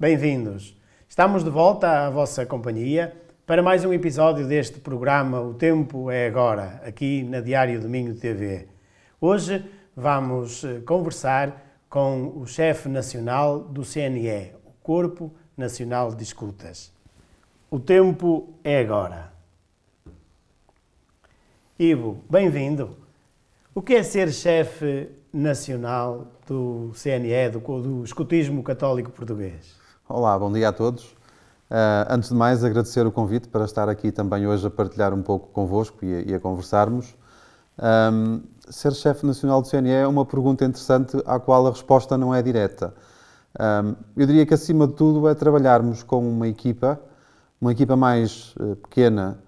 Bem-vindos. Estamos de volta à vossa companhia para mais um episódio deste programa O Tempo é Agora, aqui na Diário Domingo TV. Hoje vamos eh, conversar com o chefe nacional do CNE, o Corpo Nacional de Escutas. O tempo é agora. Ivo, bem-vindo. O que é ser chefe nacional do CNE, do, do escutismo católico português? Olá, bom dia a todos. Uh, antes de mais, agradecer o convite para estar aqui também hoje a partilhar um pouco convosco e a, e a conversarmos. Um, ser chefe nacional do CNE é uma pergunta interessante à qual a resposta não é direta. Um, eu diria que, acima de tudo, é trabalharmos com uma equipa, uma equipa mais uh, pequena,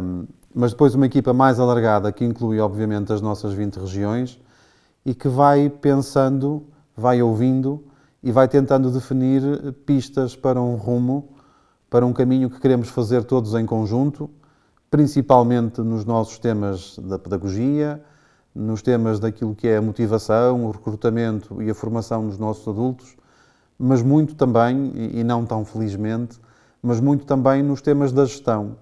um, mas depois uma equipa mais alargada, que inclui, obviamente, as nossas 20 regiões e que vai pensando, vai ouvindo e vai tentando definir pistas para um rumo, para um caminho que queremos fazer todos em conjunto, principalmente nos nossos temas da pedagogia, nos temas daquilo que é a motivação, o recrutamento e a formação dos nossos adultos, mas muito também, e não tão felizmente, mas muito também nos temas da gestão.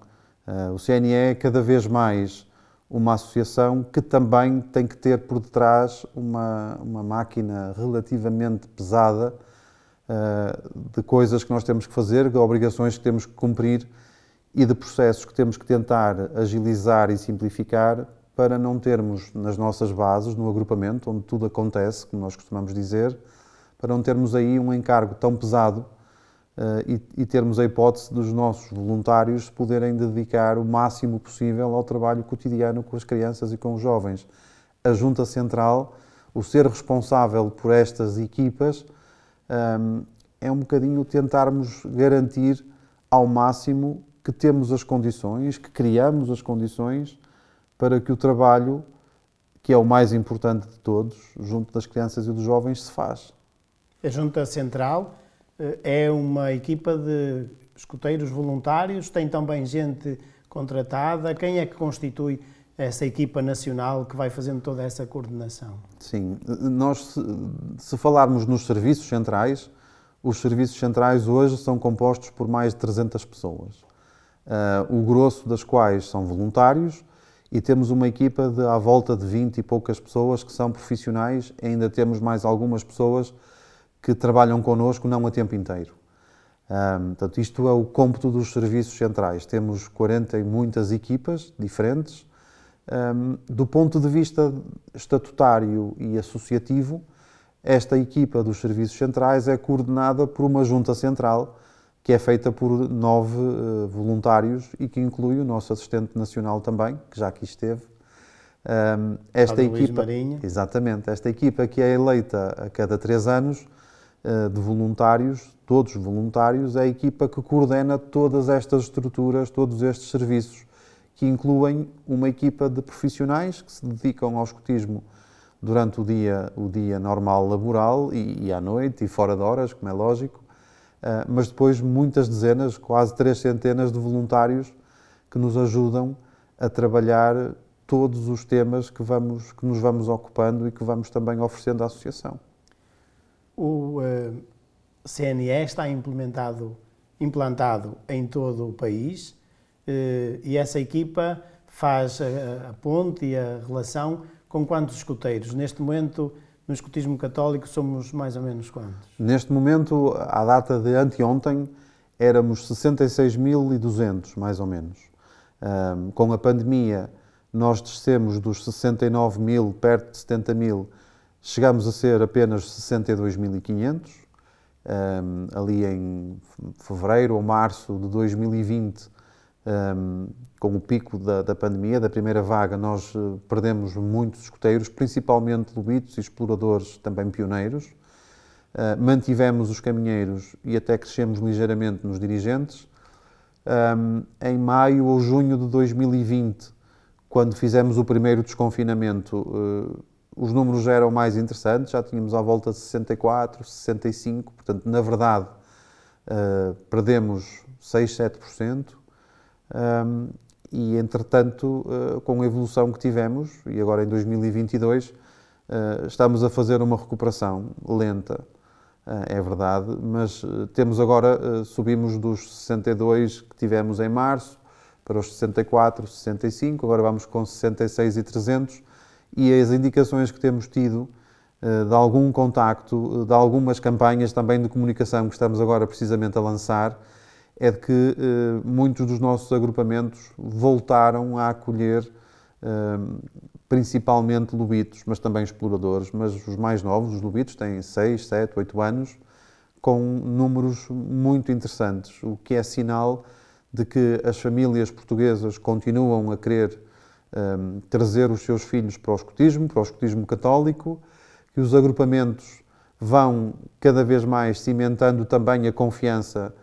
Ah, o CNE é cada vez mais uma associação que também tem que ter por detrás uma, uma máquina relativamente pesada uh, de coisas que nós temos que fazer, de obrigações que temos que cumprir e de processos que temos que tentar agilizar e simplificar para não termos nas nossas bases, no agrupamento, onde tudo acontece, como nós costumamos dizer, para não termos aí um encargo tão pesado Uh, e, e, termos a hipótese dos nossos voluntários poderem dedicar o máximo possível ao trabalho cotidiano com as crianças e com os jovens. A Junta Central, o ser responsável por estas equipas, um, ehm, é um bocadinho tentarmos garantir ao máximo que temos as condições, que criamos as condições para que o trabalho, que é o mais importante de todos, junto das crianças e dos jovens, se faz. A Junta Central eh, é uma equipa de escuteiros voluntários, tem também gente contratada. Quem é que constitui essa equipa nacional que vai fazendo toda essa coordenação? Sim, nós, se falarmos nos serviços centrais, os serviços centrais hoje são compostos por mais de 300 pessoas, eh, o grosso das quais são voluntários e temos uma equipa de à volta de 20 e poucas pessoas que são profissionais, ainda temos mais algumas pessoas que trabalham connosco não a tempo inteiro. Um, portanto, isto é o cômputo dos serviços centrais. Temos 40 e muitas equipas diferentes. Um, do ponto de vista estatutário e associativo, esta equipa dos serviços centrais é coordenada por uma junta central que é feita por nove uh, voluntários e que inclui o nosso assistente nacional também, que já aqui esteve. Um, esta Paulo equipa, exatamente, esta equipa que é eleita a cada três anos eh, de voluntários, todos voluntários, é a equipa que coordena todas estas estruturas, todos estes serviços, que incluem uma equipa de profissionais que se dedicam ao escutismo durante o dia, o dia normal laboral e, e à noite e fora de horas, como é lógico, eh, mas depois muitas dezenas, quase três centenas de voluntários que nos ajudam a trabalhar todos os temas que, vamos, que nos vamos ocupando e que vamos também oferecendo à associação. O uh, eh, CNE está implementado, implantado em todo o país eh, e essa equipa faz a, a, ponte e a relação com quantos escuteiros? Neste momento, no escutismo católico, somos mais ou menos quantos? Neste momento, à data de anteontem, éramos 66.200, mais ou menos. Um, com a pandemia, nós descemos dos 69 mil, perto de 70 mil, Chegámos a ser apenas 62.500, um, ehm, ali em fevereiro ou março de 2020, um, ehm, com o pico da, da, pandemia, da primeira vaga, nós eh, perdemos muitos escuteiros, principalmente lobitos e exploradores também pioneiros. Uh, mantivemos os caminheiros e até crescemos ligeiramente nos dirigentes. Um, ehm, em maio ou junho de 2020, quando fizemos o primeiro desconfinamento, uh, os números já eram mais interessantes, já tínhamos à volta de 64, 65, portanto, na verdade, uh, perdemos 6, 7%, um, e entretanto, uh, com a evolução que tivemos, e agora em 2022, uh, eh, estamos a fazer uma recuperação lenta, é verdade, mas temos agora, subimos dos 62 que tivemos em março para os 64, 65, agora vamos com 66 e 300, e as indicações que temos tido eh, de algum contacto, eh, de algumas campanhas também de comunicação que estamos agora precisamente a lançar, é de que eh, muitos dos nossos agrupamentos voltaram a acolher principalmente lobitos, mas também exploradores, mas os mais novos, os lobitos, têm 6, 7, 8 anos, com números muito interessantes, o que é sinal de que as famílias portuguesas continuam a querer um, ehm, trazer os seus filhos para o escotismo, para o escotismo católico, que os agrupamentos vão cada vez mais cimentando também a confiança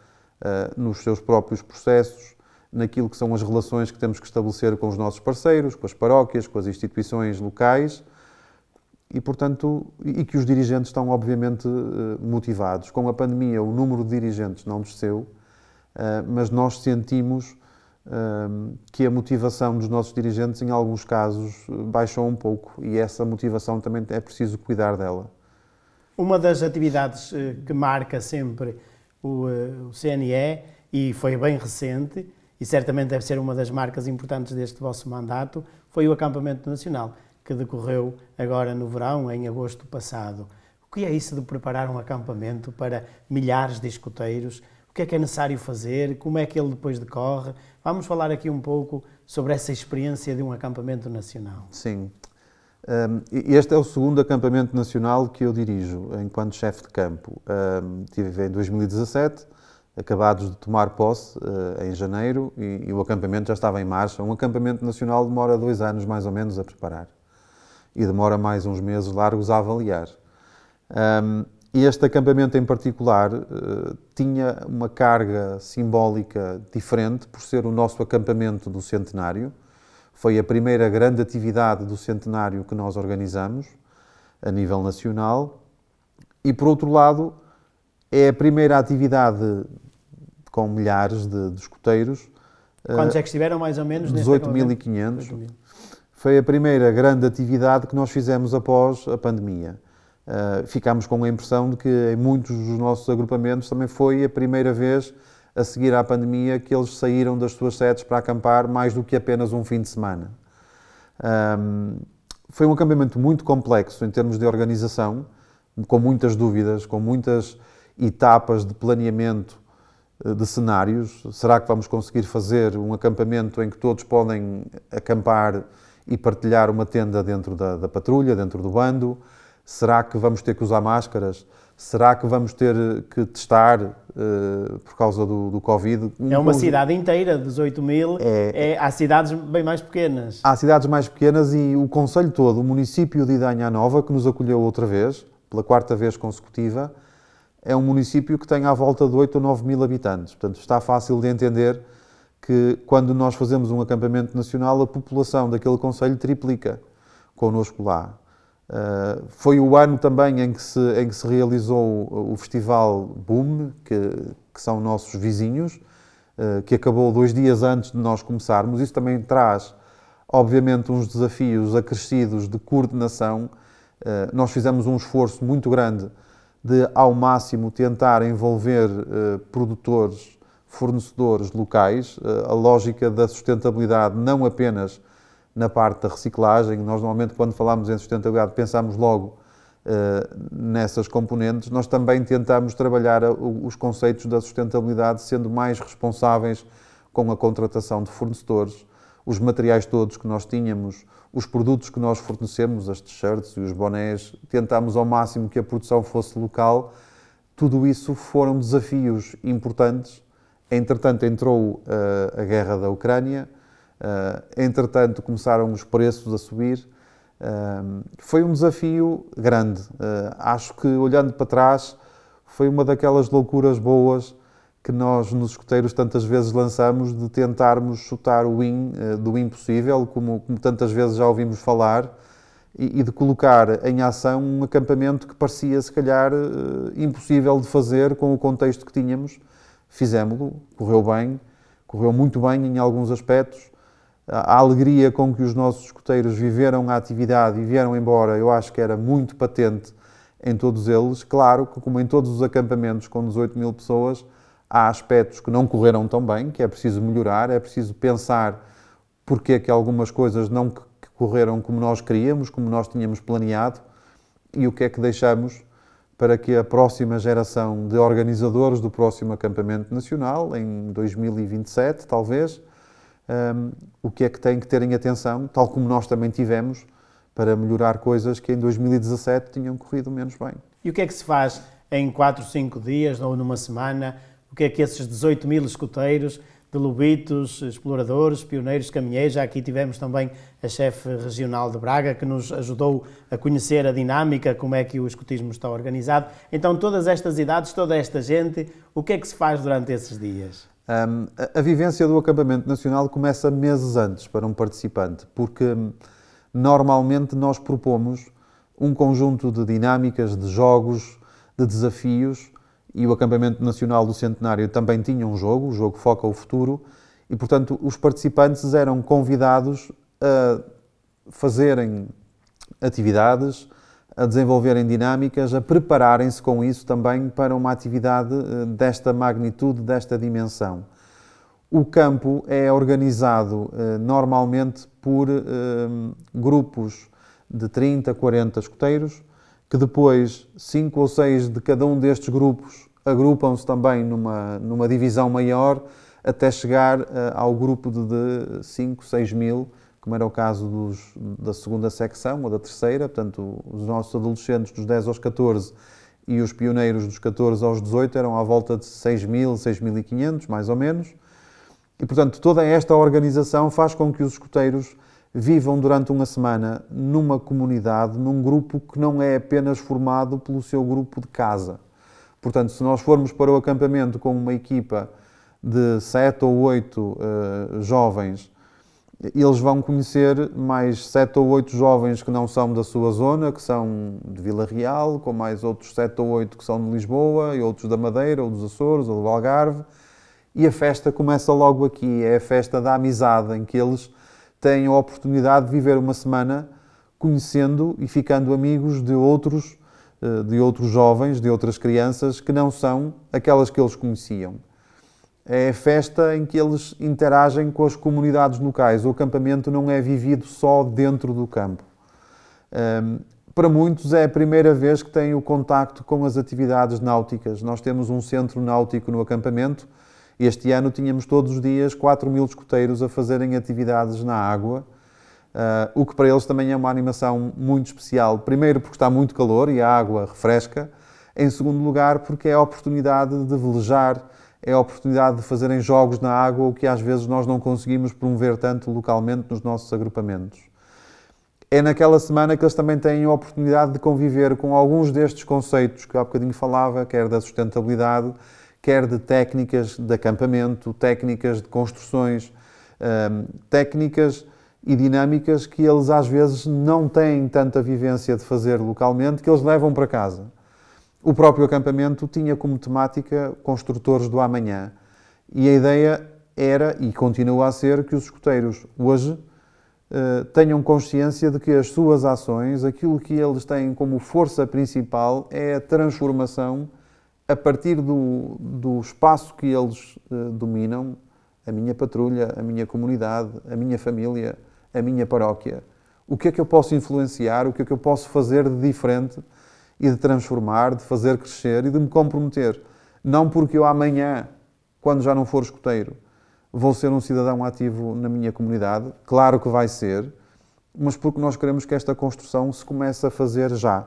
uh, nos seus próprios processos, naquilo que são as relações que temos que estabelecer com os nossos parceiros, com as paróquias, com as instituições locais e, portanto, e que os dirigentes estão obviamente eh, motivados. Com a pandemia, o número de dirigentes não desceu, eh, mas nós sentimos Ehm, que a motivação dos nossos dirigentes, em alguns casos, baixou um pouco e essa motivação também é preciso cuidar dela. Uma das atividades eh, que marca sempre o, eh, o CNE e foi bem recente e certamente deve ser uma das marcas importantes deste vosso mandato foi o acampamento nacional que decorreu agora no verão, em agosto passado. O que é isso de preparar um acampamento para milhares de escuteiros? o que é que é necessário fazer, como é que ele depois decorre. Vamos falar aqui um pouco sobre essa experiência de um acampamento nacional. Sim. Hum, este é o segundo acampamento nacional que eu dirijo enquanto chefe de campo. Hum, tive em 2017, acabados de tomar posse hum, em janeiro, e, o acampamento já estava em marcha. Um acampamento nacional demora dois anos mais ou menos a preparar e demora mais uns meses largos a avaliar este acampamento em particular eh, tinha uma carga simbólica diferente por ser o nosso acampamento do centenário. Foi a primeira grande atividade do centenário que nós organizamos a nível nacional. E por outro lado, é a primeira atividade com milhares de, de escuteiros. Eh, Quantos é que estiveram mais ou menos? 18.500. Foi a primeira grande atividade que nós fizemos após a pandemia. Eh, ficámos com a impressão de que em muitos dos nossos agrupamentos também foi a primeira vez a seguir à pandemia que eles saíram das suas sedes para acampar mais do que apenas um fim de semana. Um, ehm, foi um acampamento muito complexo em termos de organização, com muitas dúvidas, com muitas etapas de planeamento eh, de cenários. Será que vamos conseguir fazer um acampamento em que todos podem acampar e partilhar uma tenda dentro da, da patrulha, dentro do bando? Será que vamos ter que usar máscaras? Será que vamos ter que testar uh, por causa do, do, Covid? É uma cidade inteira, 18 mil. É, é, há cidades bem mais pequenas. Há cidades mais pequenas e o Conselho todo, o município de Idanha Nova, que nos acolheu outra vez, pela quarta vez consecutiva, é um município que tem à volta de 8 ou 9 mil habitantes. Portanto, está fácil de entender que quando nós fazemos um acampamento nacional, a população daquele Conselho triplica connosco lá. Eh, foi o ano também em que se, em que se realizou o Festival Boom, que, que são nossos vizinhos, uh, que acabou dois dias antes de nós começarmos. Isso também traz, obviamente, uns desafios acrescidos de coordenação. Uh, nós fizemos um esforço muito grande de, ao máximo, tentar envolver produtores, fornecedores locais. a lógica da sustentabilidade não apenas na parte da reciclagem. Nós, normalmente, quando falamos em sustentabilidade, pensamos logo uh, nessas componentes. Nós também tentamos trabalhar eh, os conceitos da sustentabilidade, sendo mais responsáveis com a contratação de fornecedores, os materiais todos que nós tínhamos, os produtos que nós fornecemos, as t-shirts e os bonés, tentámos ao máximo que a produção fosse local. Tudo isso foram desafios importantes. Entretanto, entrou uh, a guerra da Ucrânia, eh, entretanto, começaram os preços a subir. Eh, foi um desafio grande. Eh, acho que, olhando para trás, foi uma daquelas loucuras boas que nós nos escuteiros tantas vezes lançamos de tentarmos chutar o in, do impossível, como, como, tantas vezes já ouvimos falar, e, e, de colocar em ação um acampamento que parecia, se calhar, impossível de fazer com o contexto que tínhamos. Fizemos-lo, correu bem, correu muito bem em alguns aspectos, a alegria com que os nossos escuteiros viveram a atividade e vieram embora, eu acho que era muito patente em todos eles. Claro que, como em todos os acampamentos com 18 mil pessoas, há aspectos que não correram tão bem, que é preciso melhorar, é preciso pensar porque é que algumas coisas não correram como nós queríamos, como nós tínhamos planeado e o que é que deixamos para que a próxima geração de organizadores do próximo acampamento nacional, em 2027 talvez, um, o que é que têm que terem atenção, tal como nós também tivemos, para melhorar coisas que em 2017 tinham corrido menos bem. E o que é que se faz em 4, 5 dias ou numa semana? O que é que esses 18 mil escuteiros de lobitos, exploradores, pioneiros, caminheiros. Já aqui tivemos também a chefe regional de Braga, que nos ajudou a conhecer a dinâmica, como é que o escutismo está organizado. Então, todas estas idades, toda esta gente, o que é que se faz durante esses dias? Um, a, a, vivência do acampamento nacional começa meses antes para um participante, porque hum, normalmente nós propomos um conjunto de dinâmicas, de jogos, de desafios, e o acampamento nacional do Centenário também tinha um jogo, o jogo Foca o Futuro, e portanto os participantes eram convidados a fazerem atividades, a desenvolverem dinâmicas, a prepararem-se com isso também para uma atividade eh, desta magnitude, desta dimensão. O campo é organizado eh, normalmente por eh, grupos de 30, 40 escoteiros, que depois cinco ou seis de cada um destes grupos agrupam-se também numa, numa divisão maior, até chegar ao grupo de 5, 6 mil como era o caso dos, da segunda secção ou da terceira, portanto, os nossos adolescentes dos 10 aos 14 e os pioneiros dos 14 aos 18 eram à volta de 6.000, 6.500, mais ou menos. E, portanto, toda esta organização faz com que os escuteiros vivam durante uma semana numa comunidade, num grupo que não é apenas formado pelo seu grupo de casa. Portanto, se nós formos para o acampamento com uma equipa de sete ou oito uh, jovens eles vão conhecer mais sete ou oito jovens que não são da sua zona, que são de Vila Real, com mais outros sete ou oito que são de Lisboa, e outros da Madeira, ou dos Açores, ou do Algarve. E a festa começa logo aqui, é a festa da amizade, em que eles têm a oportunidade de viver uma semana conhecendo e ficando amigos de outros, eh, de outros jovens, de outras crianças que não são aquelas que eles conheciam é festa em que eles interagem com as comunidades locais. O acampamento não é vivido só dentro do campo. Um, para muitos é a primeira vez que têm o contacto com as atividades náuticas. Nós temos um centro náutico no acampamento. Este ano tínhamos todos os dias 4 mil escoteiros a fazerem atividades na água, uh, o que para eles também é uma animação muito especial. Primeiro, porque está muito calor e a água refresca. Em segundo lugar, porque é a oportunidade de velejar, é a oportunidade de fazerem jogos na água, o que às vezes nós não conseguimos promover tanto localmente nos nossos agrupamentos. É naquela semana que eles também têm a oportunidade de conviver com alguns destes conceitos que há bocadinho falava, quer da sustentabilidade, quer de técnicas de acampamento, técnicas de construções, hum, técnicas e dinâmicas que eles às vezes não têm tanta vivência de fazer localmente que eles levam para casa. O próprio acampamento tinha como temática construtores do amanhã e a ideia era e continua a ser que os escuteiros hoje eh, tenham consciência de que as suas ações, aquilo que eles têm como força principal é a transformação a partir do, do espaço que eles eh, dominam, a minha patrulha, a minha comunidade, a minha família, a minha paróquia. O que é que eu posso influenciar? O que é que eu posso fazer de diferente? e de transformar, de fazer crescer e de me comprometer. Não porque eu amanhã, quando já não for escoteiro, vou ser um cidadão ativo na minha comunidade, claro que vai ser, mas porque nós queremos que esta construção se comece a fazer já.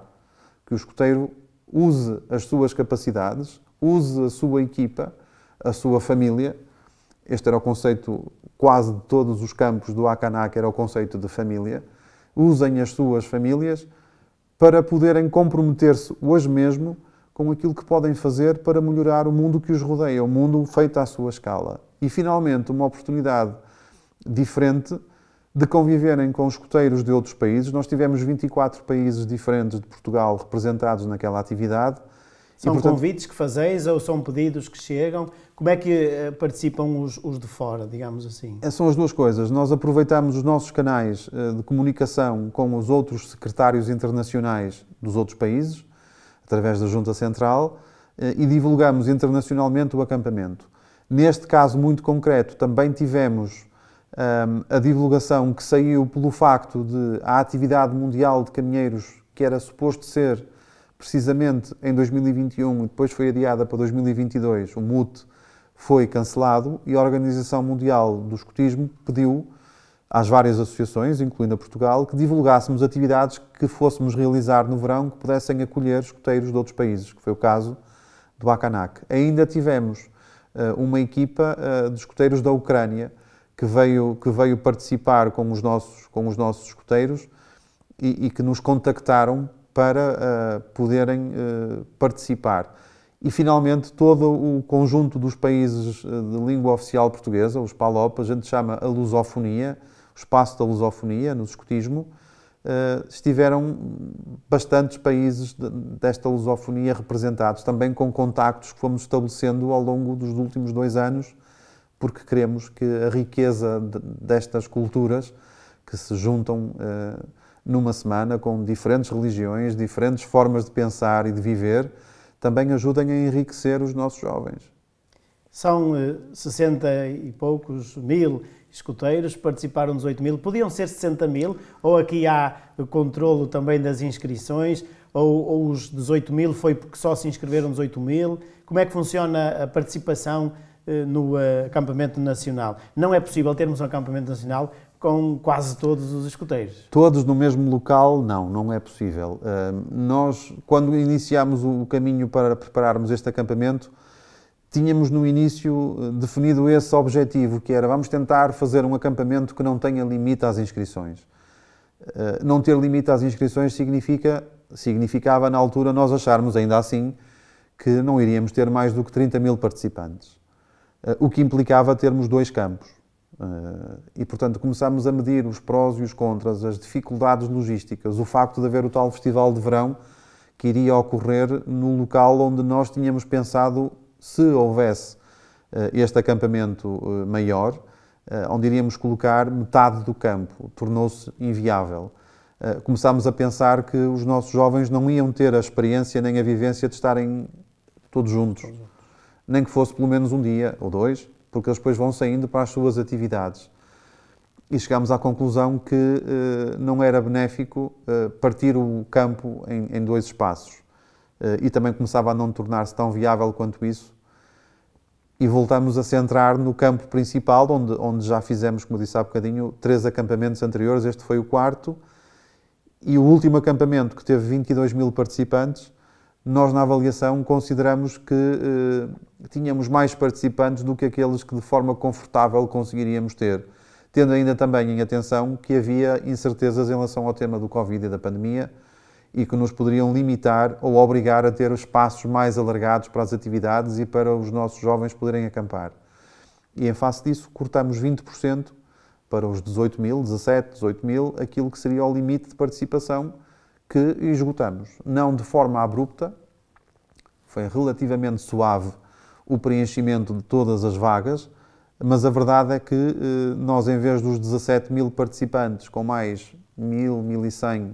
Que o escoteiro use as suas capacidades, use a sua equipa, a sua família. Este era o conceito quase de todos os campos do que era o conceito de família. Usem as suas famílias para poderem comprometer-se hoje mesmo com aquilo que podem fazer para melhorar o mundo que os rodeia, o mundo feito à sua escala. E finalmente, uma oportunidade diferente de conviverem com escuteiros de outros países. Nós tivemos 24 países diferentes de Portugal representados naquela atividade são portanto, convites que fazeis ou são pedidos que chegam? Como é que eh, participam os, os, de fora, digamos assim? Eh, são as duas coisas. Nós aproveitamos os nossos canais eh, de comunicação com os outros secretários internacionais dos outros países, através da Junta Central, e divulgamos internacionalmente o acampamento. Neste caso muito concreto, também tivemos um, ehm, a divulgação que saiu pelo facto de a atividade mundial de caminheiros, que era suposto ser precisamente em 2021 e depois foi adiada para 2022, o MUT foi cancelado e a Organização Mundial do Escotismo pediu às várias associações, incluindo a Portugal, que divulgássemos atividades que fôssemos realizar no verão que pudessem acolher escoteiros de outros países, que foi o caso do Akanak. Ainda tivemos uh, uma equipa uh, de escoteiros da Ucrânia que veio, que veio participar com os nossos, com os nossos escoteiros e, e que nos contactaram para uh, poderem uh, participar. E, finalmente, todo o conjunto dos países eh, de língua oficial portuguesa, os PALOP, a gente chama a lusofonia, o espaço da lusofonia, no escotismo, uh, estiveram bastantes países de, desta lusofonia representados, também com contactos que fomos estabelecendo ao longo dos últimos dois anos, porque queremos que a riqueza de, destas culturas que se juntam uh, numa semana com diferentes religiões, diferentes formas de pensar e de viver, também ajudem a enriquecer os nossos jovens. São eh, 60 e poucos mil escuteiros, participaram 18 mil, podiam ser 60 mil, ou aqui há controlo também das inscrições, ou, ou os 18 mil foi porque só se inscreveram 18 mil? Como é que funciona a participação eh, no eh, acampamento nacional? Não é possível termos um acampamento nacional com quase todos os escuteiros? Todos no mesmo local, não, não é possível. Ah, nós, quando iniciámos o caminho para prepararmos este acampamento, tínhamos no início ah, definido esse objetivo, que era vamos tentar fazer um acampamento que não tenha limite às inscrições. Ah, não ter limite às inscrições significa, significava, na altura, nós acharmos, ainda assim, que não iríamos ter mais do que 30 mil participantes, o que implicava termos dois campos eh, e, portanto, começámos a medir os prós e os contras, as dificuldades logísticas, o facto de haver o tal festival de verão que iria ocorrer no local onde nós tínhamos pensado se houvesse eh, este acampamento eh, maior, onde iríamos colocar metade do campo, tornou-se inviável. Começámos a pensar que os nossos jovens não iam ter a experiência nem a vivência de estarem todos juntos, nem que fosse pelo menos um dia ou dois, porque eles depois vão saindo para as suas atividades. E chegámos à conclusão que uh, não era benéfico uh, partir o campo em, em dois espaços. Uh, e também começava a não tornar-se tão viável quanto isso. E voltamos a centrar no campo principal, onde, onde já fizemos, como disse há bocadinho, três acampamentos anteriores. Este foi o quarto. E o último acampamento, que teve 22 mil participantes, nós na avaliação consideramos que eh, tínhamos mais participantes do que aqueles que de forma confortável conseguiríamos ter, tendo ainda também em atenção que havia incertezas em relação ao tema do Covid e da pandemia e que nos poderiam limitar ou obrigar a ter espaços mais alargados para as atividades e para os nossos jovens poderem acampar. E em face disso, cortamos 20% para os 18 mil, 17, 18 mil, aquilo que seria o limite de participação que esgotamos. Não de forma abrupta, foi relativamente suave o preenchimento de todas as vagas, mas a verdade é que eh, nós, em vez dos 17 mil participantes, com mais 1.000, 1.100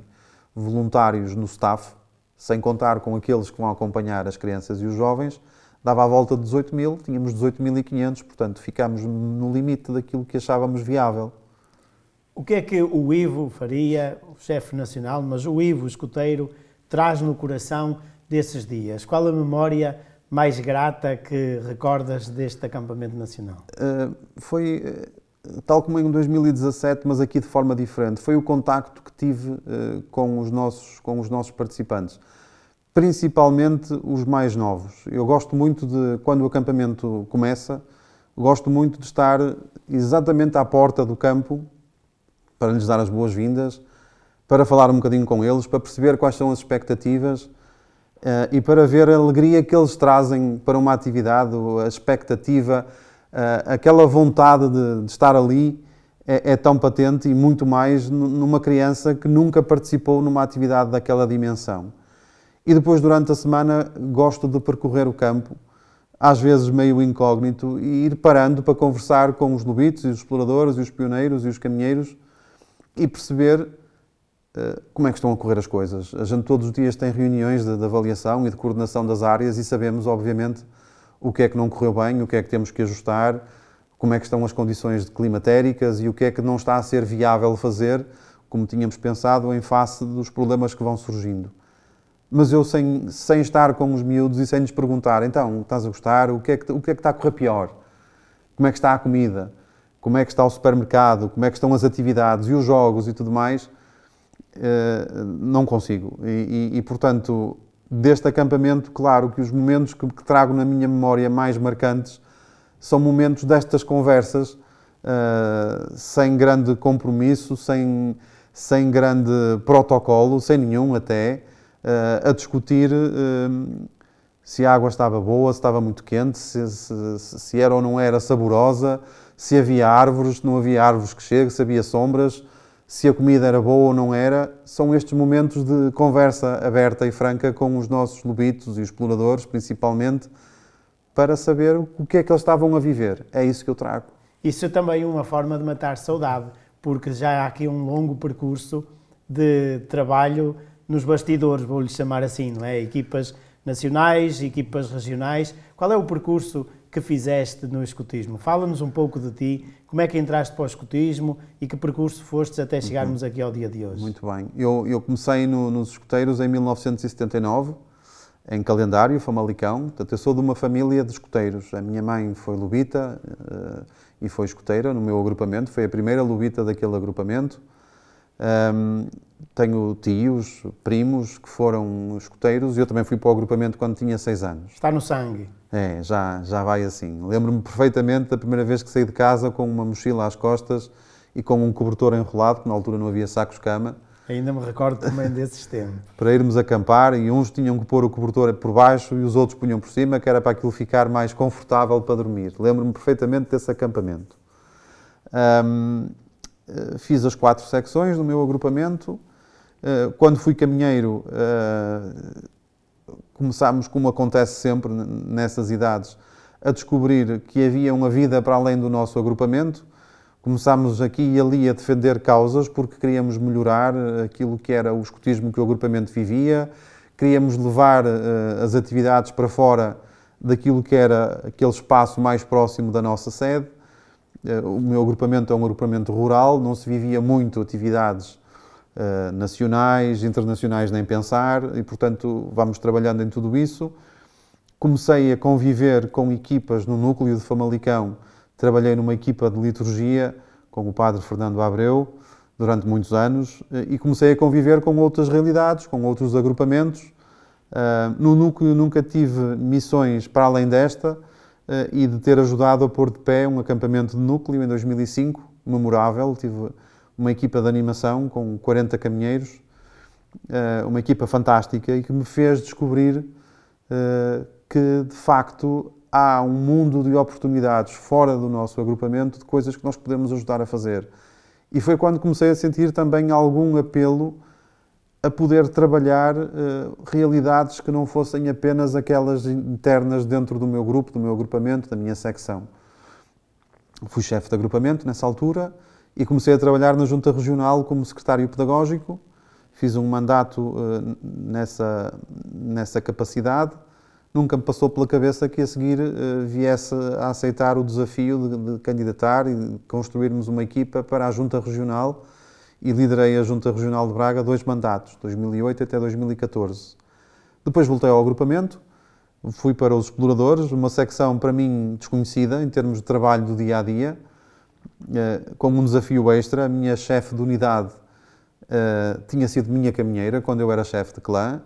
voluntários no staff, sem contar com aqueles que vão acompanhar as crianças e os jovens, dava à volta de 18 mil, tínhamos 18.500, portanto ficámos no limite daquilo que achávamos viável. O que é que o Ivo Faria, o chefe nacional, mas o Ivo, o escuteiro, traz no coração desses dias? Qual a memória mais grata que recordas deste acampamento nacional? Uh, foi eh, tal como em 2017, mas aqui de forma diferente. Foi o contacto que tive uh, com, os nossos, com os nossos participantes, principalmente os mais novos. Eu gosto muito de, quando o acampamento começa, gosto muito de estar exatamente à porta do campo para lhes dar as boas-vindas, para falar um bocadinho com eles, para perceber quais são as expectativas eh, e para ver a alegria que eles trazem para uma atividade, a expectativa, eh, aquela vontade de, de estar ali é, é, tão patente e muito mais numa criança que nunca participou numa atividade daquela dimensão. E depois, durante a semana, gosto de percorrer o campo, às vezes meio incógnito, e ir parando para conversar com os lobitos, e os exploradores, e os pioneiros e os caminheiros e perceber eh, como é que estão a correr as coisas. A gente todos os dias tem reuniões de, de, avaliação e de coordenação das áreas e sabemos, obviamente, o que é que não correu bem, o que é que temos que ajustar, como é que estão as condições climatéricas e o que é que não está a ser viável fazer, como tínhamos pensado, em face dos problemas que vão surgindo. Mas eu, sem, sem estar com os miúdos e sem lhes perguntar, então, estás a gostar? O que é que, o que, é que está a correr pior? Como é que está a comida? como é que está o supermercado, como é que estão as atividades e os jogos e tudo mais, eh, não consigo. E, e, e portanto, deste acampamento, claro que os momentos que, que, trago na minha memória mais marcantes são momentos destas conversas, eh, sem grande compromisso, sem, sem grande protocolo, sem nenhum até, eh, a discutir se a água estava boa, se estava muito quente, se, se, se era ou não era saborosa, se havia árvores, se não havia árvores que chegue, se havia sombras, se a comida era boa ou não era. São estes momentos de conversa aberta e franca com os nossos lobitos e exploradores, principalmente, para saber o que é que eles estavam a viver. É isso que eu trago. Isso é também uma forma de matar saudade, porque já há aqui um longo percurso de trabalho nos bastidores, vou-lhe chamar assim, não é? Equipas nacionais, equipas regionais. Qual é o percurso que fizeste no escutismo? Fala-nos um pouco de ti, como é que entraste para o escutismo e que percurso fostes até uhum. chegarmos uhum. aqui ao dia de hoje. Muito bem. Eu, eu comecei no, nos escuteiros em 1979, em calendário, Famalicão. Portanto, eu sou de uma família de escuteiros. A minha mãe foi lubita uh, e foi escuteira no meu agrupamento. Foi a primeira lubita daquele agrupamento. Um, tenho tios, primos que foram escuteiros e eu também fui para o agrupamento quando tinha 6 anos. Está no sangue. É, já, já vai assim. Lembro-me perfeitamente da primeira vez que saí de casa com uma mochila às costas e com um cobertor enrolado, que na altura não havia sacos-cama. Ainda me recordo também desses tempos. para irmos acampar e uns tinham que pôr o cobertor por baixo e os outros punham por cima, que era para aquilo ficar mais confortável para dormir. Lembro-me perfeitamente desse acampamento. Um, eh, fiz as quatro secções do meu agrupamento. Eh, quando fui caminheiro, eh, começámos, como acontece sempre nessas idades, a descobrir que havia uma vida para além do nosso agrupamento. Começámos aqui e ali a defender causas porque queríamos melhorar aquilo que era o escutismo que o agrupamento vivia, queríamos levar as atividades para fora daquilo que era aquele espaço mais próximo da nossa sede eh, o meu agrupamento é um agrupamento rural, não se vivia muito atividades eh, nacionais, internacionais, nem pensar, e portanto vamos trabalhando em tudo isso. Comecei a conviver com equipas no núcleo de Famalicão, trabalhei numa equipa de liturgia com o padre Fernando Abreu durante muitos anos eh, e comecei a conviver com outras realidades, com outros agrupamentos. no núcleo nunca tive missões para além desta, eh, e de ter ajudado a pôr de pé um acampamento de núcleo em 2005, memorável. Tive uma equipa de animação com 40 caminheiros, eh, uma equipa fantástica e que me fez descobrir eh, que de facto há um mundo de oportunidades fora do nosso agrupamento de coisas que nós podemos ajudar a fazer. E foi quando comecei a sentir também algum apelo a poder trabalhar eh, realidades que não fossem apenas aquelas internas dentro do meu grupo, do meu agrupamento, da minha secção. Fui chefe de agrupamento nessa altura e comecei a trabalhar na Junta Regional como secretário pedagógico. Fiz um mandato eh, nessa, nessa capacidade. Nunca me passou pela cabeça que a seguir eh, viesse a aceitar o desafio de, de candidatar e de construirmos uma equipa para a Junta Regional e liderei a Junta Regional de Braga dois mandatos, 2008 até 2014. Depois voltei ao agrupamento, fui para os exploradores, uma secção para mim desconhecida em termos de trabalho do dia a dia, eh, como um desafio extra. A minha chefe de unidade eh, tinha sido minha caminheira quando eu era chefe de clã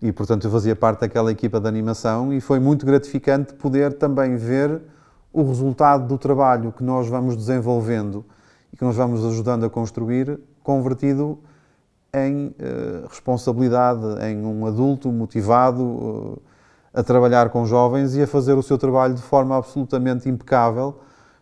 e, portanto, eu fazia parte daquela equipa de animação e foi muito gratificante poder também ver o resultado do trabalho que nós vamos desenvolvendo e que nós vamos ajudando a construir, convertido em eh, responsabilidade, em um adulto motivado eh, a trabalhar com jovens e a fazer o seu trabalho de forma absolutamente impecável,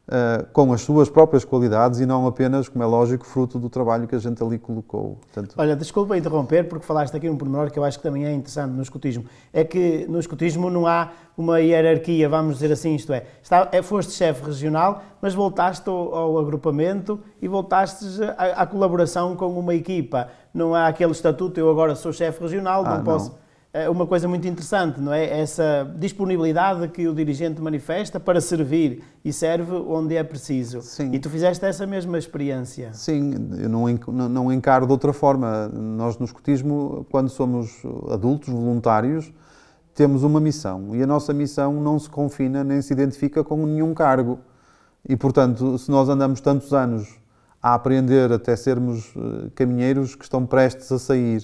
Uh, com as suas próprias qualidades e não apenas, como é lógico, fruto do trabalho que a gente ali colocou. Portanto... Olha, desculpa interromper, porque falaste aqui um pormenor que eu acho que também é interessante no escutismo. É que no escutismo não há uma hierarquia, vamos dizer assim, isto é, está, é foste chefe regional, mas voltaste ao, ao agrupamento e voltaste à, colaboração com uma equipa. Não há aquele estatuto, eu agora sou chefe regional, ah, não posso... É uma coisa muito interessante, não é? Essa disponibilidade que o dirigente manifesta para servir e serve onde é preciso. Sim. E tu fizeste essa mesma experiência. Sim, eu não, não encaro de outra forma. Nós no escutismo, quando somos adultos, voluntários, temos uma missão e a nossa missão não se confina nem se identifica com nenhum cargo. E portanto, se nós andamos tantos anos a aprender até sermos eh, caminheiros que estão prestes a sair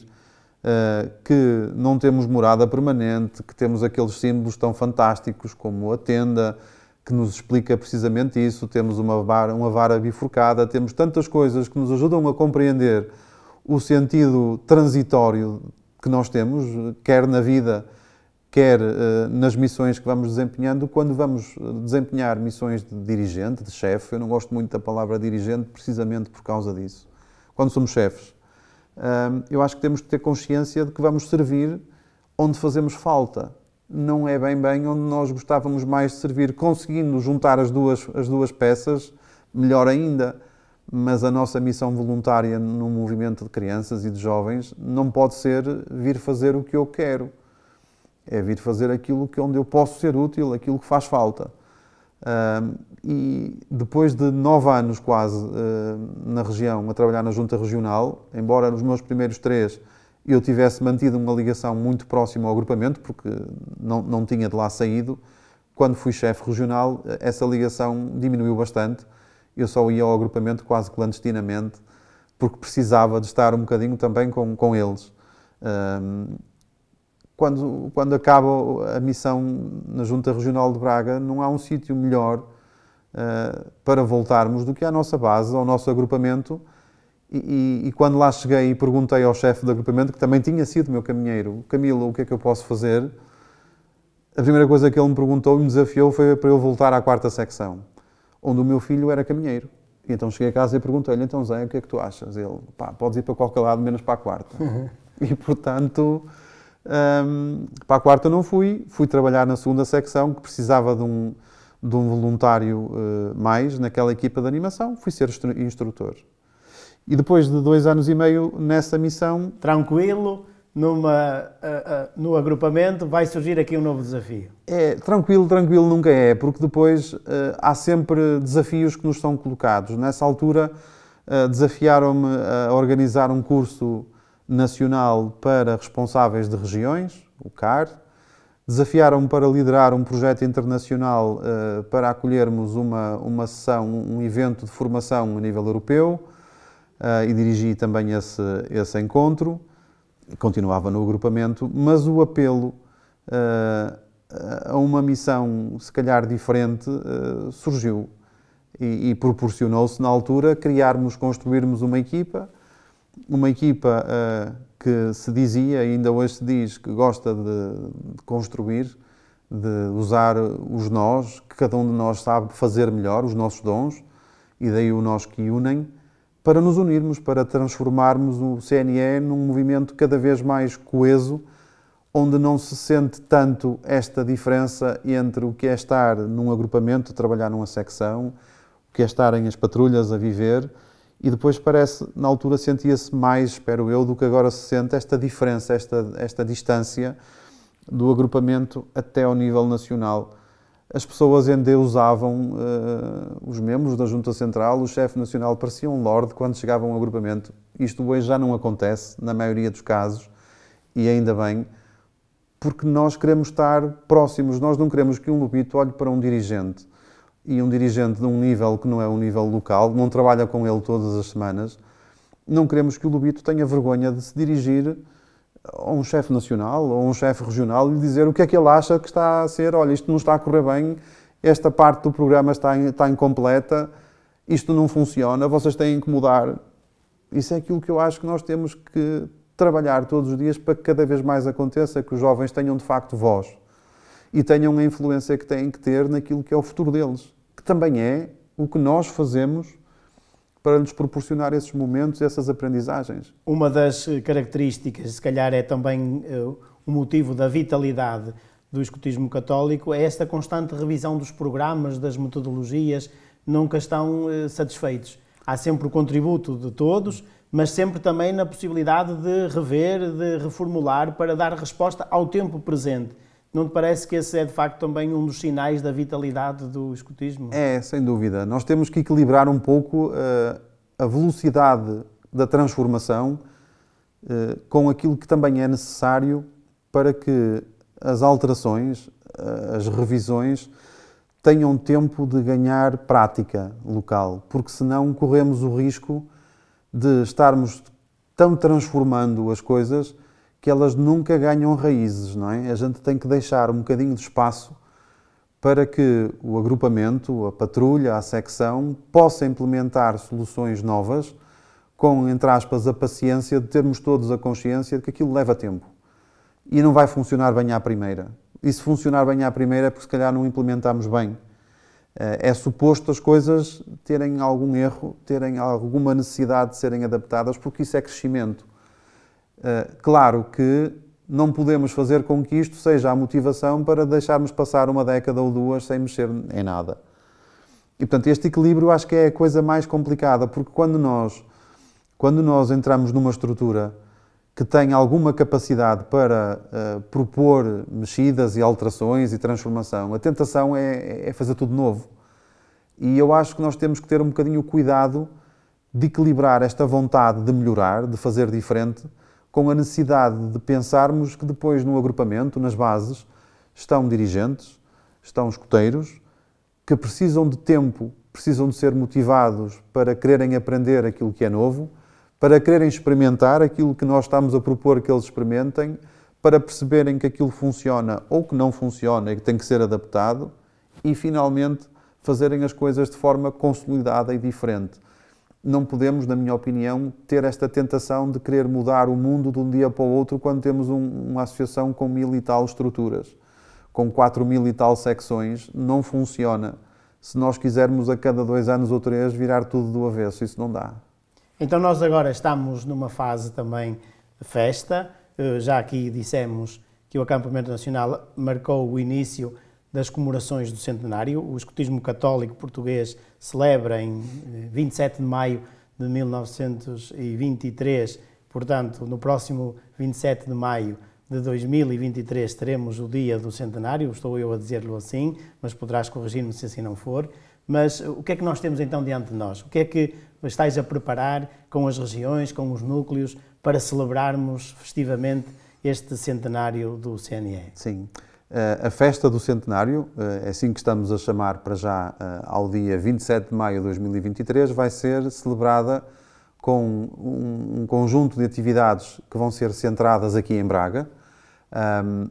eh, que não temos morada permanente, que temos aqueles símbolos tão fantásticos como a tenda, que nos explica precisamente isso, temos uma vara, uma vara bifurcada, temos tantas coisas que nos ajudam a compreender o sentido transitório que nós temos, quer na vida, quer eh, nas missões que vamos desempenhando, quando vamos eh, desempenhar missões de dirigente, de chefe, eu não gosto muito da palavra dirigente precisamente por causa disso, quando somos chefes eu acho que temos que ter consciência de que vamos servir onde fazemos falta. Não é bem bem onde nós gostávamos mais de servir, conseguindo juntar as duas, as duas peças, melhor ainda. Mas a nossa missão voluntária no movimento de crianças e de jovens não pode ser vir fazer o que eu quero. É vir fazer aquilo que onde eu posso ser útil, aquilo que faz falta. Uh, e depois de nove anos quase uh, na região, a trabalhar na junta regional, embora nos meus primeiros três eu tivesse mantido uma ligação muito próxima ao agrupamento, porque não, não tinha de lá saído, quando fui chefe regional, essa ligação diminuiu bastante. Eu só ia ao agrupamento quase clandestinamente, porque precisava de estar um bocadinho também com, com eles. Uh, quando, quando acaba a missão na Junta Regional de Braga, não há um sítio melhor uh, para voltarmos do que à nossa base, ao nosso agrupamento. E, e, e quando lá cheguei e perguntei ao chefe do agrupamento, que também tinha sido meu caminheiro, Camilo, o que é que eu posso fazer? A primeira coisa que ele me perguntou e me desafiou foi para eu voltar à quarta secção, onde o meu filho era caminheiro. E então cheguei a casa e perguntei-lhe, então Zé, o que é que tu achas? Ele, pá, podes ir para qualquer lado, menos para a quarta. Uhum. E portanto, um, para a quarta não fui, fui trabalhar na segunda secção, que precisava de um, de um voluntário uh, mais naquela equipa de animação, fui ser instrutor. E depois de dois anos e meio nessa missão... Tranquilo, numa, uh, uh, no agrupamento, vai surgir aqui um novo desafio. É, tranquilo, tranquilo nunca é, porque depois há sempre desafios que nos são colocados. Nessa altura desafiaram-me a organizar um curso nacional para responsáveis de regiões, o CAR. Desafiaram-me para liderar um projeto internacional uh, para acolhermos uma, uma sessão, um evento de formação a nível europeu uh, e dirigi também esse, esse encontro. Continuava no agrupamento, mas o apelo uh, a uma missão, se calhar diferente, surgiu e, e proporcionou-se na altura criarmos, construirmos uma equipa uma equipa uh, que se dizia, ainda hoje se diz, que gosta de, de construir, de usar os nós, que cada um de nós sabe fazer melhor, os nossos dons, e daí o nós que unem, para nos unirmos, para transformarmos o CNE num movimento cada vez mais coeso, onde não se sente tanto esta diferença entre o que é estar num agrupamento, trabalhar numa secção, o que é estarem as patrulhas a viver, e depois parece, na altura sentia-se mais, espero eu, do que agora se sente, esta diferença, esta, esta distância do agrupamento até ao nível nacional. As pessoas endeusavam uh, eh, os membros da Junta Central, o chefe nacional parecia um lord quando chegava a um agrupamento. Isto hoje já não acontece, na maioria dos casos, e ainda bem, porque nós queremos estar próximos, nós não queremos que um lupito olhe para um dirigente e um dirigente de um nível que não é um nível local, não trabalha com ele todas as semanas, não queremos que o Lubito tenha vergonha de se dirigir a um chefe nacional ou um chefe regional e dizer o que é que ele acha que está a ser, olha, isto não está a correr bem, esta parte do programa está, in, está incompleta, isto não funciona, vocês têm que mudar. Isso é aquilo que eu acho que nós temos que trabalhar todos os dias para que cada vez mais aconteça, que os jovens tenham de facto voz e tenham a influência que têm que ter naquilo que é o futuro deles, que também é o que nós fazemos para lhes proporcionar esses momentos, essas aprendizagens. Uma das eh, características, se calhar é também eh, o motivo da vitalidade do escutismo católico, é esta constante revisão dos programas, das metodologias, nunca estão eh, satisfeitos. Há sempre o contributo de todos, mas sempre também na possibilidade de rever, de reformular, para dar resposta ao tempo presente. Não te parece que esse é de facto também um dos sinais da vitalidade do escutismo. É, sem dúvida. Nós temos que equilibrar um pouco uh, a velocidade da transformação uh, com aquilo que também é necessário para que as alterações, uh, as revisões, tenham tempo de ganhar prática local, porque senão corremos o risco de estarmos tão transformando as coisas que elas nunca ganham raízes, não é? A gente tem que deixar um bocadinho de espaço para que o agrupamento, a patrulha, a secção possa implementar soluções novas com, entre aspas, a paciência de termos todos a consciência de que aquilo leva tempo e não vai funcionar bem à primeira. E se funcionar bem à primeira é porque se calhar não implementámos bem. Eh, é suposto as coisas terem algum erro, terem alguma necessidade de serem adaptadas, porque isso é crescimento. Eh, claro que não podemos fazer com que isto seja a motivação para deixarmos passar uma década ou duas sem mexer em nada. E portanto, este equilíbrio acho que é a coisa mais complicada, porque quando nós, quando nós entramos numa estrutura que tem alguma capacidade para uh, propor mexidas e alterações e transformação, a tentação é, é fazer tudo novo. E eu acho que nós temos que ter um bocadinho o cuidado de equilibrar esta vontade de melhorar, de fazer diferente, com a necessidade de pensarmos que depois no agrupamento, nas bases, estão dirigentes, estão escuteiros, que precisam de tempo, precisam de ser motivados para quererem aprender aquilo que é novo, para quererem experimentar aquilo que nós estamos a propor que eles experimentem, para perceberem que aquilo funciona ou que não funciona e que tem que ser adaptado e, finalmente, fazerem as coisas de forma consolidada e diferente não podemos, na minha opinião, ter esta tentação de querer mudar o mundo de um dia para o outro quando temos um, uma associação com mil e tal estruturas, com quatro mil e tal secções, não funciona. Se nós quisermos a cada dois anos ou três virar tudo do avesso, isso não dá. Então nós agora estamos numa fase também festa, eh, já aqui dissemos que o acampamento nacional marcou o início das comemorações do centenário. O escotismo católico português celebra em 27 eh, de maio de 1923, portanto, no próximo 27 de maio de 2023 teremos o dia do centenário, estou eu a dizer-lhe assim, mas poderás corrigir-me se assim não for. Mas eh, o que é que nós temos então diante de nós? O que é que estáis a preparar com as regiões, com os núcleos, para celebrarmos festivamente este centenário do CNE? Sim. Eh, a festa do centenário, eh, é assim que estamos a chamar para já eh, ao dia 27 de maio de 2023, vai ser celebrada com um conjunto de atividades que vão ser centradas aqui em Braga. Ehm,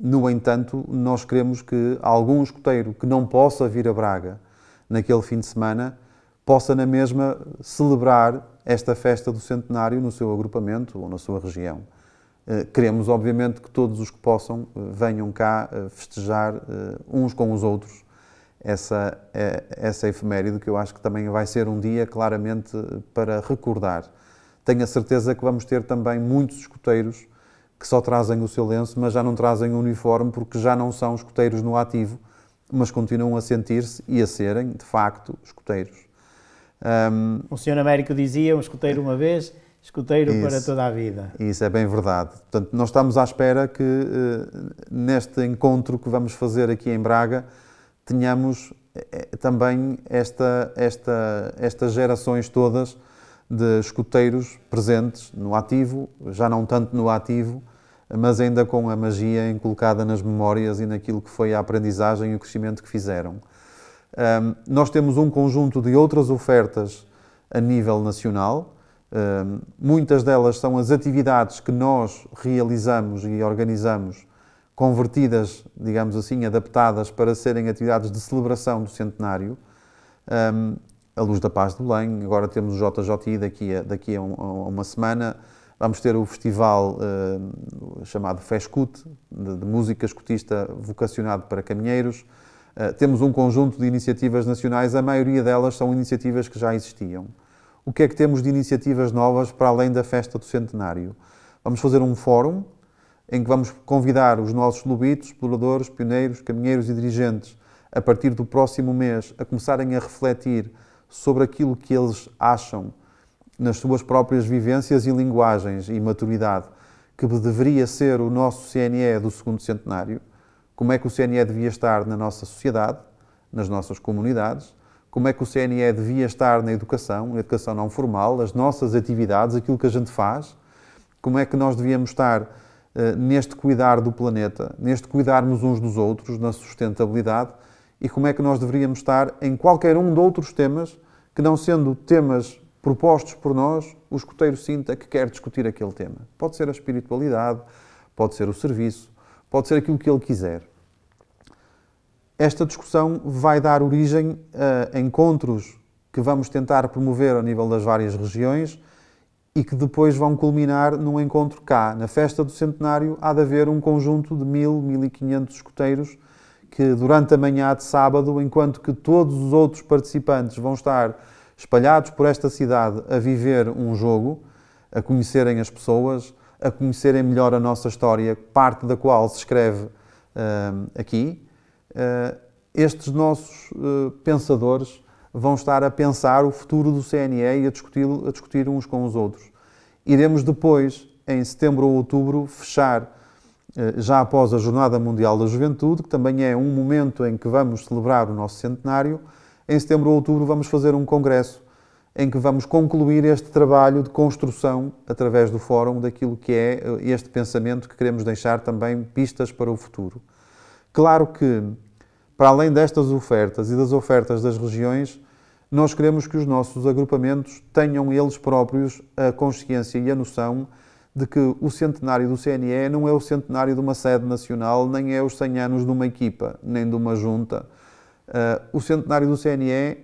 no entanto, nós queremos que algum escoteiro que não possa vir a Braga naquele fim de semana possa, na mesma, celebrar esta festa do centenário no seu agrupamento ou na sua região. Eh, queremos, obviamente, que todos os que possam eh, venham cá eh, festejar uns com os outros essa, essa efeméride, que eu acho que também vai ser um dia claramente para recordar. Tenho a certeza que vamos ter também muitos escuteiros que só trazem o seu lenço, mas já não trazem o uniforme porque já não são escuteiros no ativo, mas continuam a sentir-se e a serem, de facto, escuteiros. Um, o senhor Américo dizia, um escuteiro uma vez, escuteiro isso, para toda a vida. Isso é bem verdade. Portanto, nós estamos à espera que eh, neste encontro que vamos fazer aqui em Braga tenhamos eh, eh, também esta, esta, estas gerações todas de escuteiros presentes no ativo, já não tanto no ativo, mas ainda com a magia inculcada nas memórias e naquilo que foi a aprendizagem e o crescimento que fizeram. Um, nós temos um conjunto de outras ofertas a nível nacional, muitas delas são as atividades que nós realizamos e organizamos, convertidas, digamos assim, adaptadas para serem atividades de celebração do centenário. Um, a Luz da Paz de Belém, agora temos o JJI daqui a, daqui a, um, a uma semana. Vamos ter o festival uh, chamado Fescut, de, de música escutista vocacionado para caminheiros. Uh, temos um conjunto de iniciativas nacionais, a maioria delas são iniciativas que já existiam o que é que temos de iniciativas novas para além da festa do centenário. Vamos fazer um fórum em que vamos convidar os nossos lobitos, exploradores, pioneiros, caminheiros e dirigentes a partir do próximo mês a começarem a refletir sobre aquilo que eles acham nas suas próprias vivências e linguagens e maturidade que deveria ser o nosso CNE do segundo centenário, como é que o CNE devia estar na nossa sociedade, nas nossas comunidades, como é que o CNE devia estar na educação, na educação não formal, as nossas atividades, aquilo que a gente faz, como é que nós devíamos estar uh, neste cuidar do planeta, neste cuidarmos uns dos outros, na sustentabilidade, e como é que nós deveríamos estar em qualquer um de outros temas que não sendo temas propostos por nós, o escuteiro sinta que quer discutir aquele tema. Pode ser a espiritualidade, pode ser o serviço, pode ser aquilo que ele quiser esta discussão vai dar origem a encontros que vamos tentar promover ao nível das várias regiões e que depois vão culminar num encontro cá. Na festa do centenário há de haver um conjunto de 1.000, 1.500 escuteiros que durante a manhã de sábado, enquanto que todos os outros participantes vão estar espalhados por esta cidade a viver um jogo, a conhecerem as pessoas, a conhecerem melhor a nossa história, parte da qual se escreve uh, aqui, eh, estes nossos eh, pensadores vão estar a pensar o futuro do CNE e a discutir, a discutir uns com os outros. Iremos depois, em setembro ou outubro, fechar, eh, já após a Jornada Mundial da Juventude, que também é um momento em que vamos celebrar o nosso centenário, em setembro ou outubro vamos fazer um congresso em que vamos concluir este trabalho de construção, através do fórum, daquilo que é este pensamento que queremos deixar também pistas para o futuro. Claro que para além destas ofertas e das ofertas das regiões, nós queremos que os nossos agrupamentos tenham eles próprios a consciência e a noção de que o centenário do CNE não é o centenário de uma sede nacional, nem é os 100 anos de uma equipa, nem de uma junta. Ah, o centenário do CNE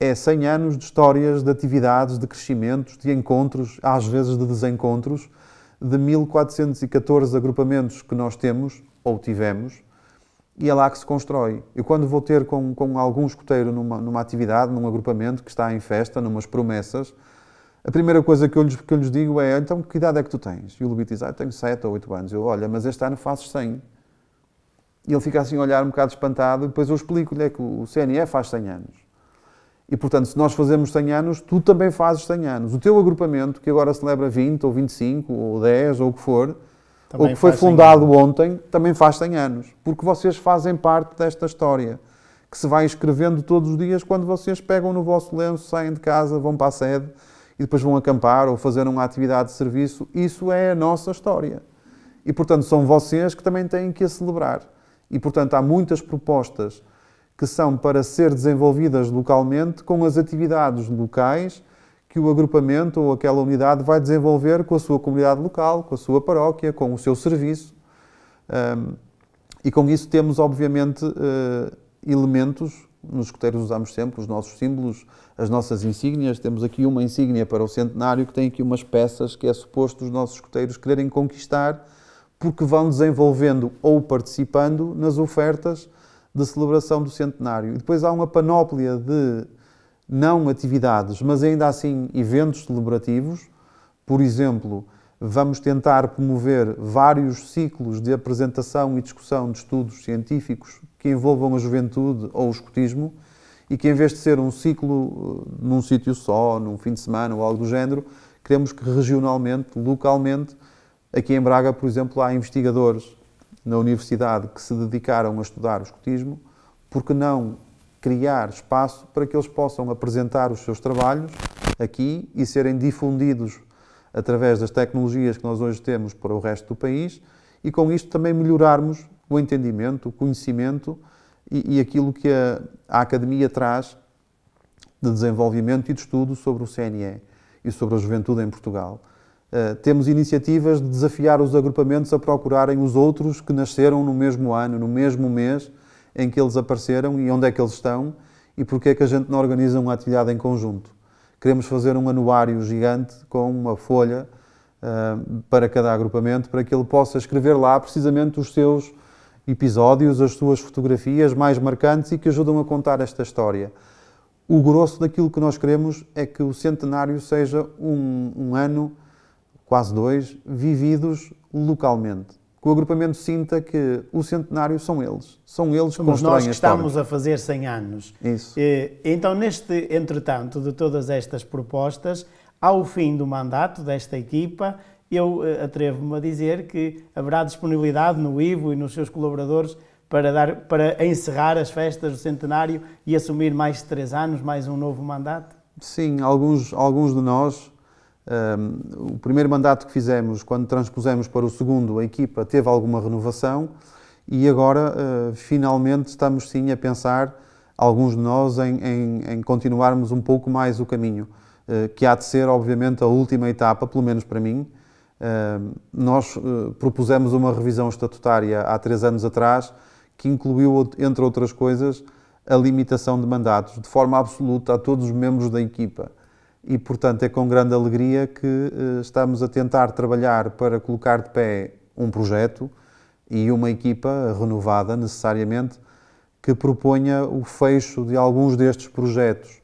é 100 anos de histórias, de atividades, de crescimentos, de encontros, às vezes de desencontros, de 1414 agrupamentos que nós temos ou tivemos e é lá que se constrói. Eu quando vou ter com, com algum escoteiro numa, numa atividade, num agrupamento que está em festa, numas promessas, a primeira coisa que eu lhes, que eu lhes digo é, então que idade é que tu tens? E o Lubito diz, ah, tenho 7 ou 8 anos. Eu, olha, mas este ano fazes 100. E ele fica assim a olhar um bocado espantado, e depois eu explico-lhe é que o CNE faz 100 anos. E, portanto, se nós fazemos 100 anos, tu também fazes 100 anos. O teu agrupamento, que agora celebra 20 ou 25 ou 10 ou o que for, também o que foi fundado anos. ontem também faz 100 anos, porque vocês fazem parte desta história que se vai escrevendo todos os dias quando vocês pegam no vosso lenço, saem de casa, vão para a sede e depois vão acampar ou fazer uma atividade de serviço. Isso é a nossa história. E, portanto, são vocês que também têm que a celebrar. E, portanto, há muitas propostas que são para ser desenvolvidas localmente com as atividades locais que o agrupamento ou aquela unidade vai desenvolver com a sua comunidade local, com a sua paróquia, com o seu serviço. Um, e com isso temos, obviamente, uh, elementos. Nos escuteiros usamos sempre os nossos símbolos, as nossas insígnias. Temos aqui uma insígnia para o centenário que tem aqui umas peças que é suposto os nossos escuteiros quererem conquistar porque vão desenvolvendo ou participando nas ofertas de celebração do centenário. E depois há uma panóplia de não atividades, mas ainda assim eventos celebrativos. Por exemplo, vamos tentar promover vários ciclos de apresentação e discussão de estudos científicos que envolvam a juventude ou o escutismo e que, em vez de ser um ciclo eh, num sítio só, num fim de semana ou algo do género, queremos que regionalmente, localmente, aqui em Braga, por exemplo, há investigadores na universidade que se dedicaram a estudar o escutismo, porque não criar espaço para que eles possam apresentar os seus trabalhos aqui e serem difundidos através das tecnologias que nós hoje temos para o resto do país e com isto também melhorarmos o entendimento, o conhecimento e, e aquilo que a, a, Academia traz de desenvolvimento e de estudo sobre o CNE e sobre a juventude em Portugal. Uh, temos iniciativas de desafiar os agrupamentos a procurarem os outros que nasceram no mesmo ano, no mesmo mês, em que eles apareceram e onde é que eles estão e porque é que a gente não organiza uma atividade em conjunto. Queremos fazer um anuário gigante com uma folha uh, para cada agrupamento, para que ele possa escrever lá precisamente os seus episódios, as suas fotografias mais marcantes e que ajudam a contar esta história. O grosso daquilo que nós queremos é que o centenário seja um, um ano, quase dois, vividos localmente. Que o agrupamento Sinta que o centenário são eles. São eles que Somos nós que a estamos a fazer 100 anos. Isso. Então, neste entretanto de todas estas propostas, ao fim do mandato desta equipa, eu eh, atrevo-me a dizer que haverá disponibilidade no Ivo e nos seus colaboradores para, dar, para encerrar as festas do centenário e assumir mais três anos, mais um novo mandato? Sim, alguns, alguns de nós um, o primeiro mandato que fizemos, quando transpusemos para o segundo, a equipa teve alguma renovação e agora, uh, finalmente, estamos sim a pensar, alguns de nós, em, em, em continuarmos um pouco mais o caminho, uh, que há de ser, obviamente, a última etapa, pelo menos para mim. Uh, nós ah, propusemos uma revisão estatutária há três anos atrás, que incluiu, entre outras coisas, a limitação de mandatos de forma absoluta a todos os membros da equipa e, portanto, é com grande alegria que eh, estamos a tentar trabalhar para colocar de pé um projeto e uma equipa renovada, necessariamente, que proponha o fecho de alguns destes projetos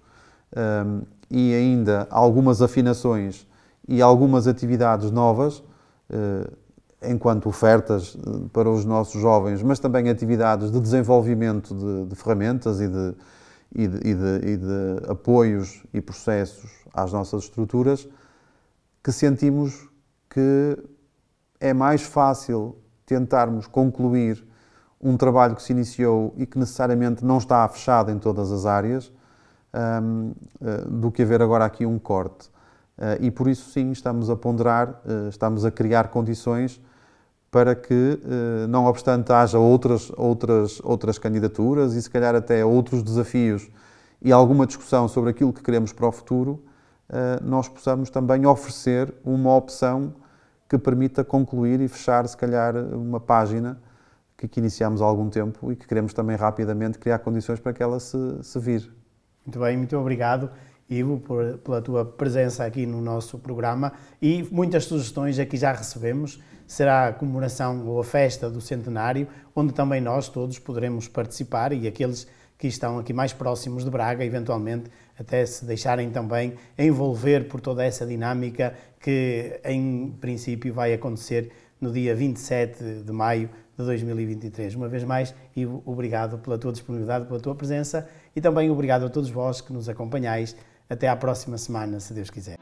um, ehm, e ainda algumas afinações e algumas atividades novas, uh, enquanto ofertas eh, para os nossos jovens, mas também atividades de desenvolvimento de, de ferramentas e de, e de, e de, e de apoios e processos às nossas estruturas, que sentimos que é mais fácil tentarmos concluir um trabalho que se iniciou e que necessariamente não está fechado em todas as áreas, hum, eh, do que haver agora aqui um corte. Eh, e por isso, sim, estamos a ponderar, eh, estamos a criar condições para que, não obstante, haja outras, outras, outras candidaturas e, se calhar, até outros desafios e alguma discussão sobre aquilo que queremos para o futuro eh, nós possamos também oferecer uma opção que permita concluir e fechar, se calhar, uma página que, iniciámos iniciamos há algum tempo e que queremos também rapidamente criar condições para que ela se, se Muito bem, muito obrigado. Ivo, por, pela tua presença aqui no nosso programa e muitas sugestões aqui já recebemos. Será a comemoração ou a festa do centenário, onde também nós todos poderemos participar e aqueles que estão aqui mais próximos de Braga, eventualmente, até se deixarem também envolver por toda essa dinâmica que, em princípio, vai acontecer no dia 27 de maio de 2023. Uma vez mais, Ivo, obrigado pela tua disponibilidade, pela tua presença e também obrigado a todos vós que nos acompanhais. Até à próxima semana, se Deus quiser.